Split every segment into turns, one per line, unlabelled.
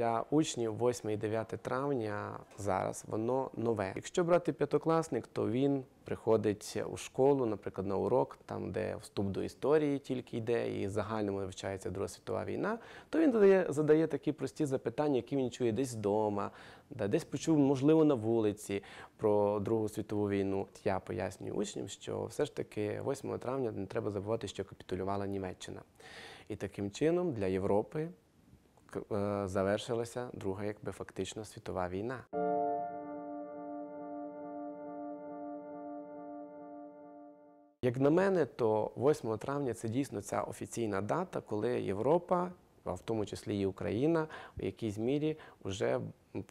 для учнів 8 і 9 травня зараз воно нове. Якщо брати п'ятокласник, то він приходить у школу, наприклад, на урок, там де вступ до історії тільки йде, і загальному вивчається Друга світова війна, то він задає задає такі прості запитання, які він чує десь вдома, десь почув, можливо, на вулиці про Другу світову війну. Я пояснюю учням, що все ж таки 8 травня не треба забувати, що капітулювала Німеччина. І таким чином для Європи. Е, завершилася друга, якби фактично світова війна. Як на мене, то 8 травня це дійсно ця офіційна дата, коли Європа, а в тому числі і Україна, в якійсь мірі вже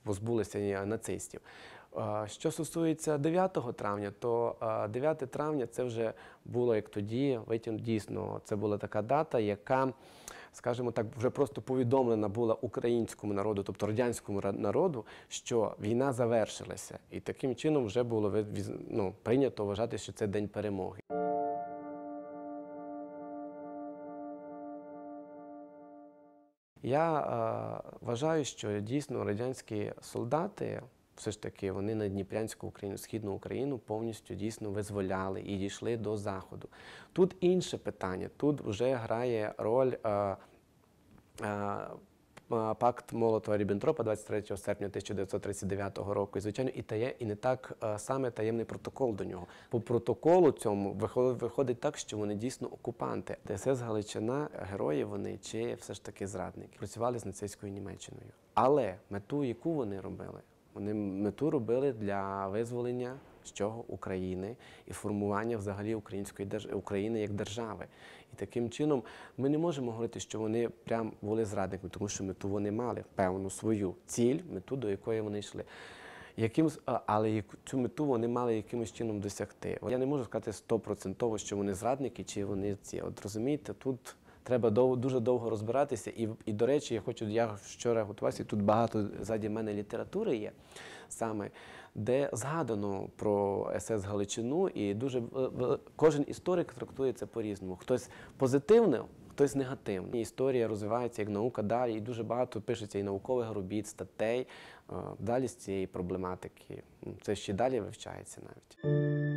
позбулися нацистів. Е, що стосується 9 травня, то 9 е, травня це вже було як тоді. Витім, дійсно, це була така дата, яка скажімо так, вже просто повідомлена була українському народу, тобто радянському народу, що війна завершилася, і таким чином вже було ну, прийнято вважати, що це день перемоги. Я е, вважаю, що дійсно радянські солдати все ж таки вони на Дніпрянську Україну, східну Україну повністю дійсно визволяли і дійшли до Заходу. Тут інше питання, тут вже грає роль. Е, е, е Пакт Молотова Ріббентропа 23 серпня 1939 року, і звичайно, і тає, і не так е, саме таємний протокол до нього. По протоколу цьому виходить так, що вони дійсно окупанти. ТСС Галичина, герої вони чи все ж таки зрадники працювали з нацистською Німеччиною. Але мету, яку вони робили, вони мету робили для визволення з чого України і формування взагалі української держ... України як держави. І таким чином ми не можемо говорити, що вони прям були зрадниками, тому що мету вони мали певну свою ціль, мету до якої вони йшли. Яким, але цю мету вони мали якимось чином досягти. Я не можу сказати стопроцентово, що вони зрадники чи вони ці. От розумієте, тут треба дов, дуже довго розбиратися. І, і, до речі, я хочу, я вчора готувався, тут багато ззаді мене літератури є саме, де згадано про СС Галичину, і дуже кожен історик трактує це по-різному. Хтось позитивно, хтось негативно. Історія розвивається як наука далі, і дуже багато пишеться і наукових робіт, статей е, далі з цієї проблематики. Це ще далі вивчається навіть.